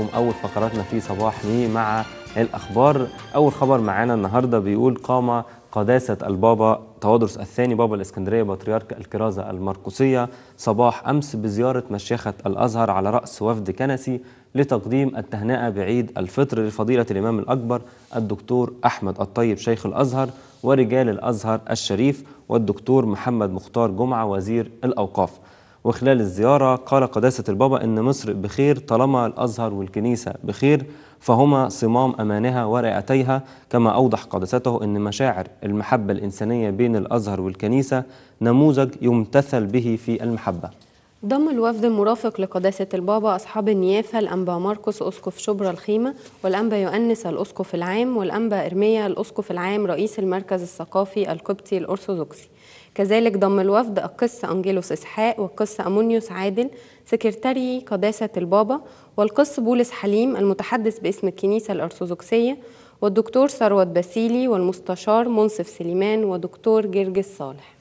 لكم أول فقراتنا في صباح مي مع الأخبار أول خبر معانا النهاردة بيقول قام قداسة البابا تواضرس الثاني بابا الإسكندرية بطريرك الكرازة المرقسية صباح أمس بزيارة مشيخة الأزهر على رأس وفد كنسي لتقديم التهنئة بعيد الفطر لفضيلة الإمام الأكبر الدكتور أحمد الطيب شيخ الأزهر ورجال الأزهر الشريف والدكتور محمد مختار جمعة وزير الأوقاف وخلال الزيارة قال قداسة البابا إن مصر بخير طالما الأزهر والكنيسة بخير فهما صمام أمانها ورئتيها كما أوضح قداسته أن مشاعر المحبة الإنسانية بين الأزهر والكنيسة نموذج يمتثل به في المحبة ضم الوفد المرافق لقداسة البابا أصحاب النيافة الأنبا ماركوس أسقف شبرا الخيمة والأنبا يؤنس الأسقف العام والأنبا إرميا الأسقف العام رئيس المركز الثقافي القبطي الأرثوذكسي كذلك ضم الوفد القس أنجيلوس إسحاق والقس أمونيوس عادل سكرتاري قداسة البابا والقس بولس حليم المتحدث باسم الكنيسة الأرثوذكسية والدكتور ثروت باسيلي والمستشار منصف سليمان ودكتور جرجس صالح